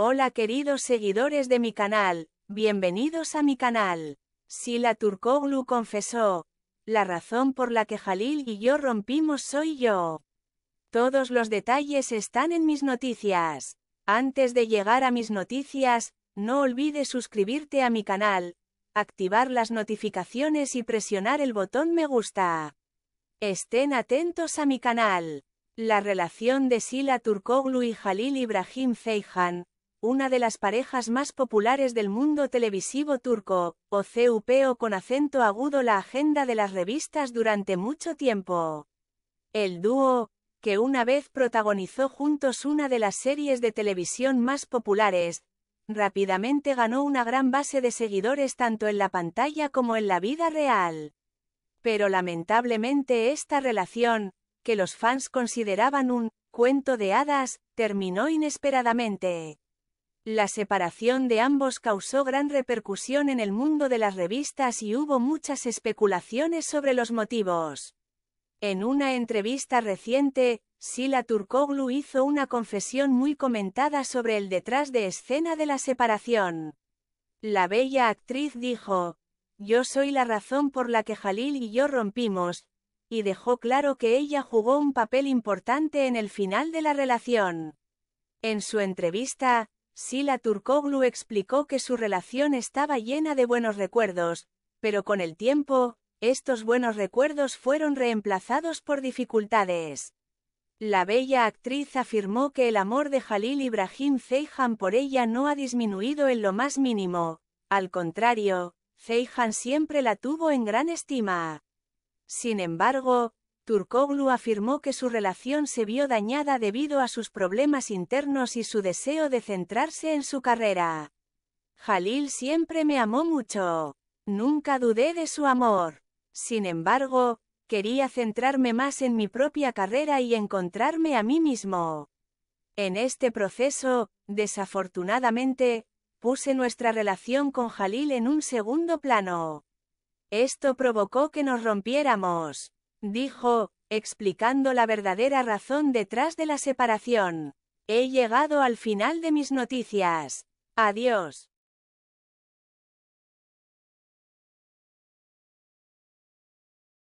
Hola queridos seguidores de mi canal, bienvenidos a mi canal. Sila Turkoglu confesó, la razón por la que Jalil y yo rompimos soy yo. Todos los detalles están en mis noticias. Antes de llegar a mis noticias, no olvides suscribirte a mi canal, activar las notificaciones y presionar el botón me gusta. Estén atentos a mi canal. La relación de Sila Turkoglu y Jalil Ibrahim Ceyhan, una de las parejas más populares del mundo televisivo turco, o CUPO con acento agudo la agenda de las revistas durante mucho tiempo. El dúo, que una vez protagonizó juntos una de las series de televisión más populares, rápidamente ganó una gran base de seguidores tanto en la pantalla como en la vida real. Pero lamentablemente esta relación, que los fans consideraban un cuento de hadas, terminó inesperadamente. La separación de ambos causó gran repercusión en el mundo de las revistas y hubo muchas especulaciones sobre los motivos. En una entrevista reciente, Sila Turkoglu hizo una confesión muy comentada sobre el detrás de escena de la separación. La bella actriz dijo, Yo soy la razón por la que Jalil y yo rompimos, y dejó claro que ella jugó un papel importante en el final de la relación. En su entrevista, Sila Turkoglu explicó que su relación estaba llena de buenos recuerdos, pero con el tiempo, estos buenos recuerdos fueron reemplazados por dificultades. La bella actriz afirmó que el amor de Halil Ibrahim Zeijan por ella no ha disminuido en lo más mínimo, al contrario, Zeihan siempre la tuvo en gran estima. Sin embargo, Turkoglu afirmó que su relación se vio dañada debido a sus problemas internos y su deseo de centrarse en su carrera. Jalil siempre me amó mucho. Nunca dudé de su amor. Sin embargo, quería centrarme más en mi propia carrera y encontrarme a mí mismo. En este proceso, desafortunadamente, puse nuestra relación con Jalil en un segundo plano. Esto provocó que nos rompiéramos dijo, explicando la verdadera razón detrás de la separación. He llegado al final de mis noticias. Adiós.